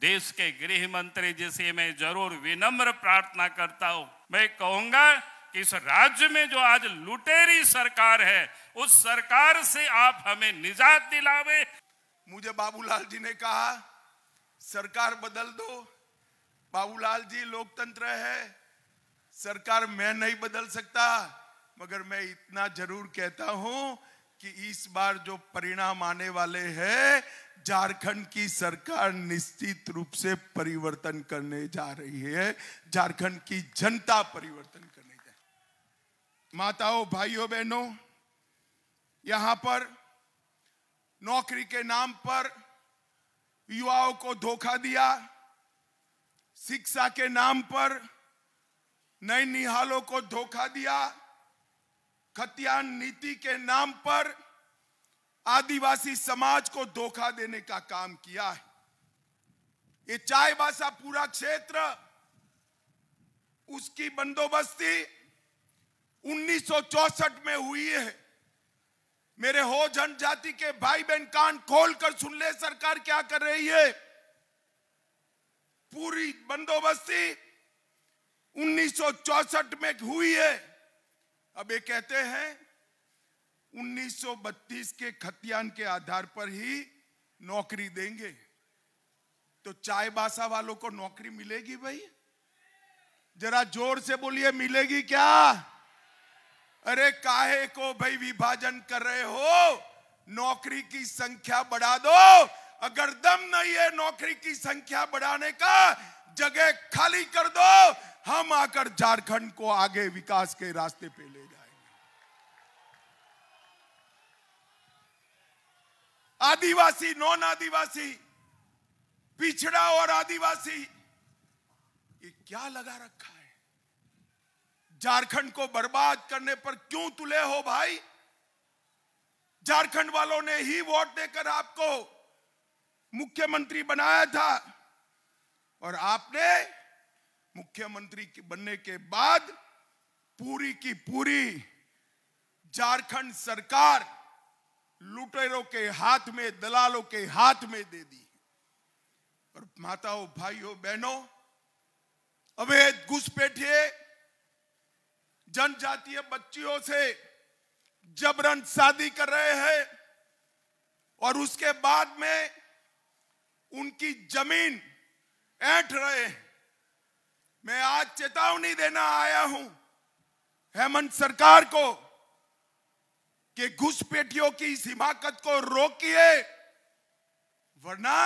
देश के गृह मंत्री जी से मैं जरूर विनम्र प्रार्थना करता हूं मैं कहूंगा कि इस राज्य में जो आज लुटेरी सरकार है उस सरकार से आप हमें निजात दिलावे मुझे बाबूलाल जी ने कहा सरकार बदल दो बाबूलाल जी लोकतंत्र है सरकार मैं नहीं बदल सकता मगर मैं इतना जरूर कहता हूं कि इस बार जो परिणाम आने वाले हैं झारखंड की सरकार निश्चित रूप से परिवर्तन करने जा रही है झारखंड की जनता परिवर्तन करने जा रही माताओं भाइयों बहनों यहां पर नौकरी के नाम पर युवाओं को धोखा दिया शिक्षा के नाम पर नई निहालों को धोखा दिया खतियान नीति के नाम पर आदिवासी समाज को धोखा देने का काम किया है ये चायबासा पूरा क्षेत्र उसकी बंदोबस्ती 1964 में हुई है मेरे हो जनजाति के भाई बहन कान खोल कर सुन ले सरकार क्या कर रही है पूरी बंदोबस्ती 1964 में हुई है अब ये कहते हैं 1932 के खतियान के आधार पर ही नौकरी देंगे तो चाय बासा वालों को नौकरी मिलेगी भाई जरा जोर से बोलिए मिलेगी क्या अरे काहे को भाई विभाजन कर रहे हो नौकरी की संख्या बढ़ा दो अगर दम नहीं है नौकरी की संख्या बढ़ाने का जगह खाली कर दो हम आकर झारखंड को आगे विकास के रास्ते पे ले जाएंगे आदिवासी नॉन आदिवासी पिछड़ा और आदिवासी ये क्या लगा रखा है झारखंड को बर्बाद करने पर क्यों तुले हो भाई झारखंड वालों ने ही वोट देकर आपको मुख्यमंत्री बनाया था और आपने मुख्यमंत्री बनने के बाद पूरी की पूरी झारखंड सरकार लुटेरों के हाथ में दलालों के हाथ में दे दी और माताओं भाइयों बहनों अवैध घुसपैठिए जनजातीय बच्चियों से जबरन शादी कर रहे हैं और उसके बाद में उनकी जमीन ऐठ रहे हैं मैं आज चेतावनी देना आया हूं हेमंत सरकार को कि घुसपेटियों की इस हिमाकत को रोकिए वरना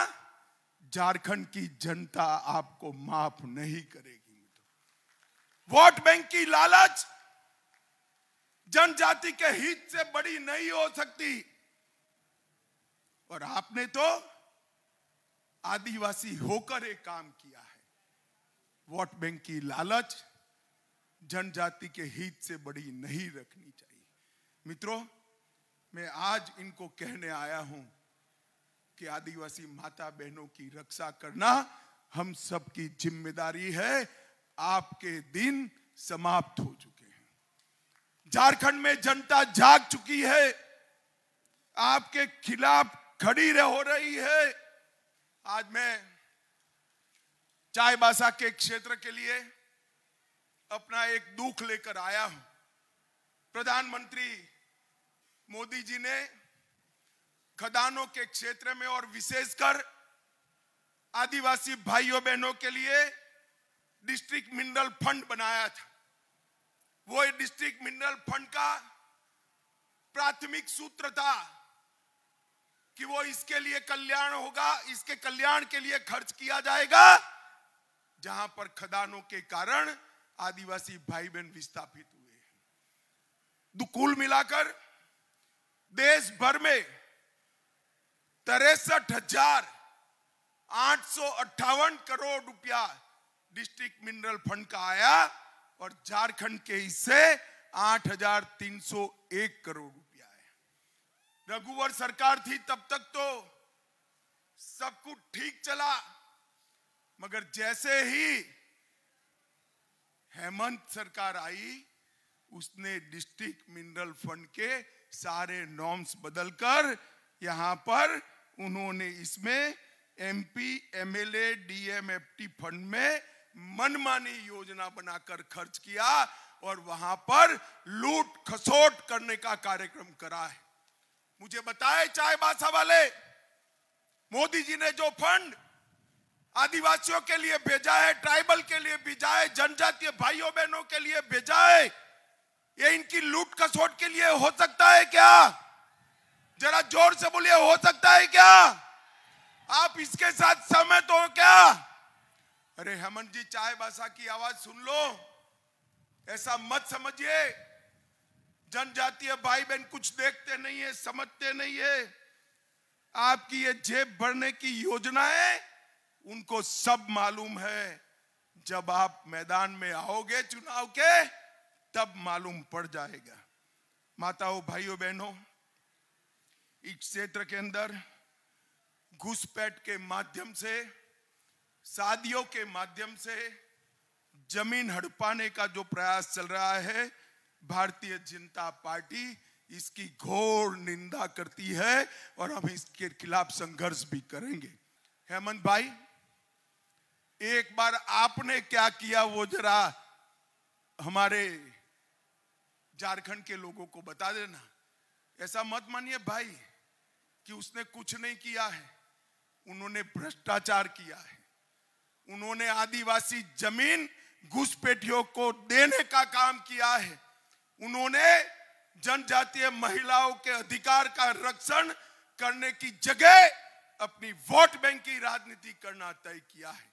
झारखंड की जनता आपको माफ नहीं करेगी वोट बैंक की लालच जनजाति के हित से बड़ी नहीं हो सकती और आपने तो आदिवासी होकर एक काम किया है वोट बैंक की लालच जनजाति के हित से बड़ी नहीं रखनी चाहिए मित्रों मैं आज इनको कहने आया हूं कि आदिवासी माता बहनों की रक्षा करना हम सबकी जिम्मेदारी है आपके दिन समाप्त हो चुके हैं झारखंड में जनता जाग चुकी है आपके खिलाफ खड़ी हो रही है आज मैं चाय बासा के क्षेत्र के लिए अपना एक दुख लेकर आया हूं प्रधानमंत्री मोदी जी ने खदानों के क्षेत्र में और विशेषकर आदिवासी भाइयों बहनों के लिए डिस्ट्रिक्ट मिनरल फंड बनाया था वो डिस्ट्रिक्ट मिनरल फंड का प्राथमिक सूत्र था कि वो इसके लिए कल्याण होगा इसके कल्याण के लिए खर्च किया जाएगा जहां पर खदानों के कारण आदिवासी भाई बहन विस्थापित हुए कुल मिलाकर देश भर में तिरसठ हजार आठ सौ अट्ठावन करोड़ रुपया डिस्ट्रिक्ट मिनरल फंड का आया और झारखंड के हिस्से 8,301 करोड़ रुपया है रघुवर सरकार थी तब तक तो सब कुछ ठीक चला मगर जैसे ही हेमंत सरकार आई उसने डिस्ट्रिक्ट मिनरल फंड के सारे नॉर्म्स बदलकर यहां पर उन्होंने इसमें एमपी एमएलए डीएमएफटी फंड में मनमानी योजना बनाकर खर्च किया और वहां पर लूट खसोट करने का कार्यक्रम करा है मुझे बताए चाय बासा वाले मोदी जी ने जो फंड आदिवासियों के लिए भेजा है ट्राइबल के लिए भेजा है जनजातीय भाइयों बहनों के लिए भेजा है ये इनकी लूट कसोट के लिए हो सकता है क्या जरा जोर से बोलिए हो सकता है क्या आप इसके साथ सहमत हो क्या अरे हेमंत जी चाय भाषा की आवाज सुन लो ऐसा मत समझिए जनजातीय भाई बहन कुछ देखते नहीं है समझते नहीं है आपकी ये जेब भरने की योजना है उनको सब मालूम है जब आप मैदान में आओगे चुनाव के तब मालूम पड़ जाएगा माताओं भाइयों बहनों इस क्षेत्र के अंदर घुसपैठ के माध्यम से शादियों के माध्यम से जमीन हड़पाने का जो प्रयास चल रहा है भारतीय जनता पार्टी इसकी घोर निंदा करती है और हम इसके खिलाफ संघर्ष भी करेंगे हेमंत भाई एक बार आपने क्या किया वो जरा हमारे झारखंड के लोगों को बता देना ऐसा मत मानिए भाई कि उसने कुछ नहीं किया है उन्होंने भ्रष्टाचार किया है उन्होंने आदिवासी जमीन घुसपेटियों को देने का काम किया है उन्होंने जनजातीय महिलाओं के अधिकार का रक्षण करने की जगह अपनी वोट बैंक की राजनीति करना तय किया है